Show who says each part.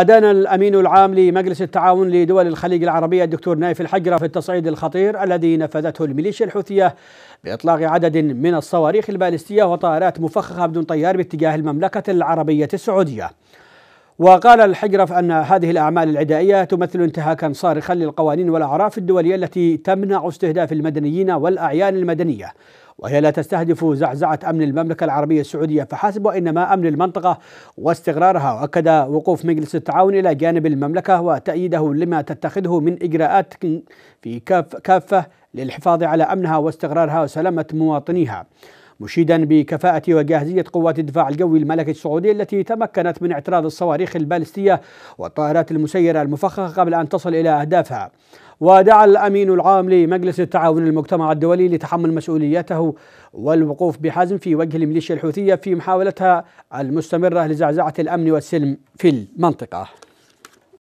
Speaker 1: أدان الأمين العام لمجلس التعاون لدول الخليج العربية الدكتور نايف الحجرة في التصعيد الخطير الذي نفذته الميليشيا الحوثية بإطلاق عدد من الصواريخ البالستية وطائرات مفخخة بدون طيار باتجاه المملكة العربية السعودية وقال الحجرف أن هذه الأعمال العدائية تمثل انتهاكا صارخا للقوانين والأعراف الدولية التي تمنع استهداف المدنيين والأعيان المدنية وهي لا تستهدف زعزعة أمن المملكة العربية السعودية فحسب وإنما أمن المنطقة واستقرارها وأكد وقوف مجلس التعاون إلى جانب المملكة وتأييده لما تتخذه من إجراءات في كاف كافة للحفاظ على أمنها واستقرارها وسلامة مواطنيها مشيدا بكفاءة وجاهزية قوات الدفاع الجوي الملكي السعودي التي تمكنت من اعتراض الصواريخ البالستية والطائرات المسيرة المفخخة قبل أن تصل إلى أهدافها ودعا الأمين العام لمجلس التعاون المجتمع الدولي لتحمل مسؤوليته والوقوف بحزم في وجه الميليشيا الحوثية في محاولتها المستمرة لزعزعة الأمن والسلم في المنطقة